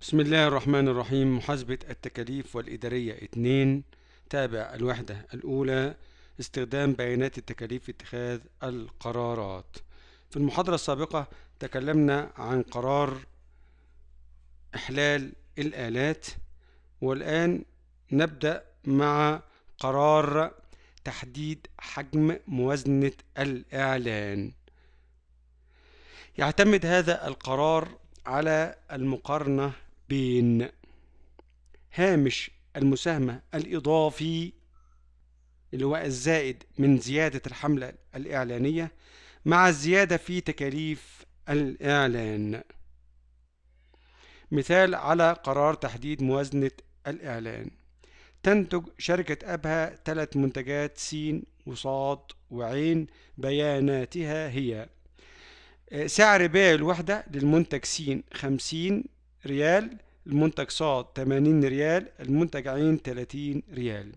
بسم الله الرحمن الرحيم محاسبة التكاليف والإدارية 2 تابع الوحدة الأولى استخدام بيانات التكاليف في اتخاذ القرارات في المحاضرة السابقة تكلمنا عن قرار إحلال الآلات والآن نبدأ مع قرار تحديد حجم موازنة الإعلان يعتمد هذا القرار على المقارنة بين هامش المساهمة الإضافي اللي هو الزائد من زيادة الحملة الإعلانية مع الزيادة في تكاليف الإعلان مثال على قرار تحديد موازنة الإعلان تنتج شركة أبها ثلاث منتجات سين وصاد وعين بياناتها هي آه، سعر بيع الوحدة للمنتج سين خمسين ريال المنتج ص 80 ريال المنتج ع 30 ريال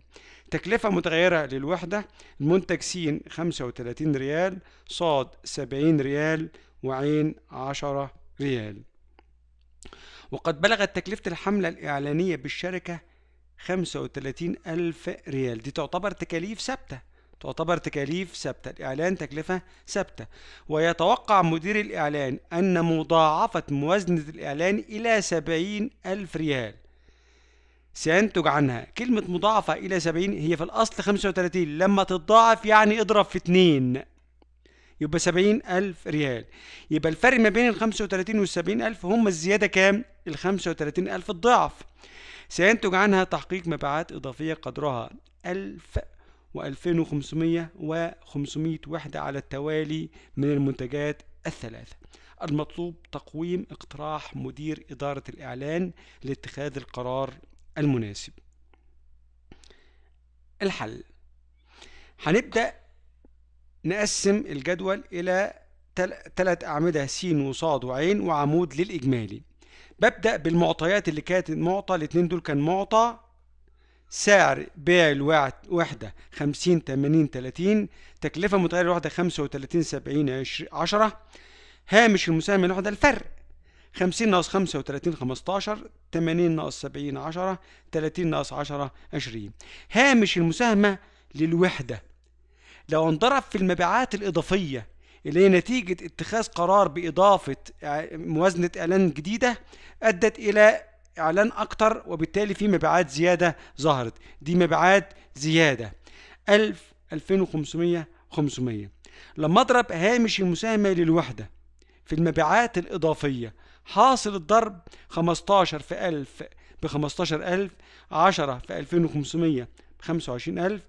تكلفة متغيرة للوحدة المنتج س 35 ريال ص 70 ريال وعين 10 ريال وقد بلغت تكلفة الحملة الإعلانية بالشركة 35 ألف ريال دي تعتبر تكاليف ثابتة تعتبر تكاليف ثابتة الإعلان تكلفة ثابتة ويتوقع مدير الإعلان أن مضاعفة موازنة الإعلان إلى سبعين ألف ريال سينتج عنها كلمة مضاعفة إلى سبعين هي في الأصل خمسة وتلاتين لما تتضاعف يعني اضرب في اتنين يبقى سبعين ألف ريال يبقى الفرق ما بين الخمسة وتلاتين والسبعين ألف هم الزيادة كام؟ الخمسة وتلاتين ألف الضعف سينتج عنها تحقيق مبيعات إضافية قدرها ألف و2500 و500 وحدة على التوالي من المنتجات الثلاثة المطلوب تقويم اقتراح مدير إدارة الإعلان لاتخاذ القرار المناسب الحل هنبدأ نقسم الجدول إلى ثلاث أعمدة س وصاد وعين وعمود للإجمالي ببدأ بالمعطيات اللي كانت معطى الاتنين دول كان معطى سعر بيع الوحدة 50 80 30 تكلفة متغيرة الوحدة 35 70 10 هامش المساهمة الوحدة الفرق 50 ناقص 35 15 80 ناقص 70 10 30 ناقص 10 20 هامش المساهمة للوحدة لو انضرب في المبيعات الإضافية اللي هي نتيجة اتخاذ قرار بإضافة موازنة إعلان جديدة أدت إلى اعلان اكتر وبالتالي في مبيعات زياده ظهرت دي مبيعات زياده 1000 2500 500 لما اضرب هامش المساهمه للوحده في المبيعات الاضافيه حاصل الضرب 15 في 1000 ب 15000 10 في 2500 ب 25000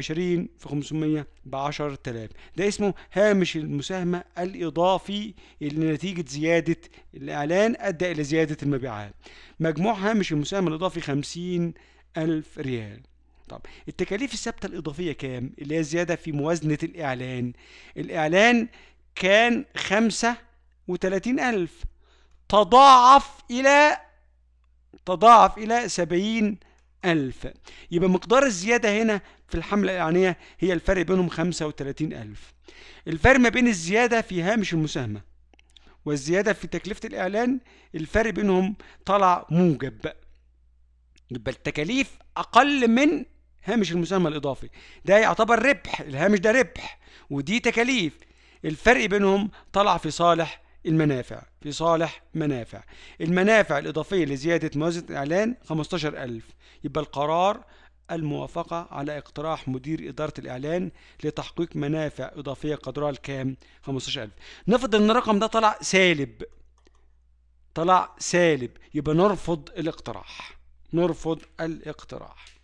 20 في 500 ب 10000 ده اسمه هامش المساهمة الإضافي اللي نتيجة زيادة الإعلان أدى إلى زيادة المبيعات مجموع هامش المساهمة الإضافي 50000 ريال طب التكاليف الثابتة الإضافية كام؟ اللي هي زيادة في موازنة الإعلان الإعلان كان 35000 ألف تضاعف إلى تضاعف إلى 70000 ألف يبقى مقدار الزيادة هنا في الحملة الإعلانية هي الفرق بينهم وتلاتين ألف الفرق ما بين الزيادة في هامش المساهمة والزيادة في تكلفة الإعلان الفرق بينهم طلع موجب يبقى التكاليف أقل من هامش المساهمة الإضافي ده يعتبر ربح الهامش ده ربح ودي تكاليف الفرق بينهم طلع في صالح المنافع في صالح منافع المنافع الإضافية لزيادة موازنة الإعلان 15000 يبقى القرار الموافقة على اقتراح مدير إدارة الإعلان لتحقيق منافع إضافية قدرها الكام 15000 نفرض أن الرقم ده طلع سالب طلع سالب يبقى نرفض الاقتراح نرفض الاقتراح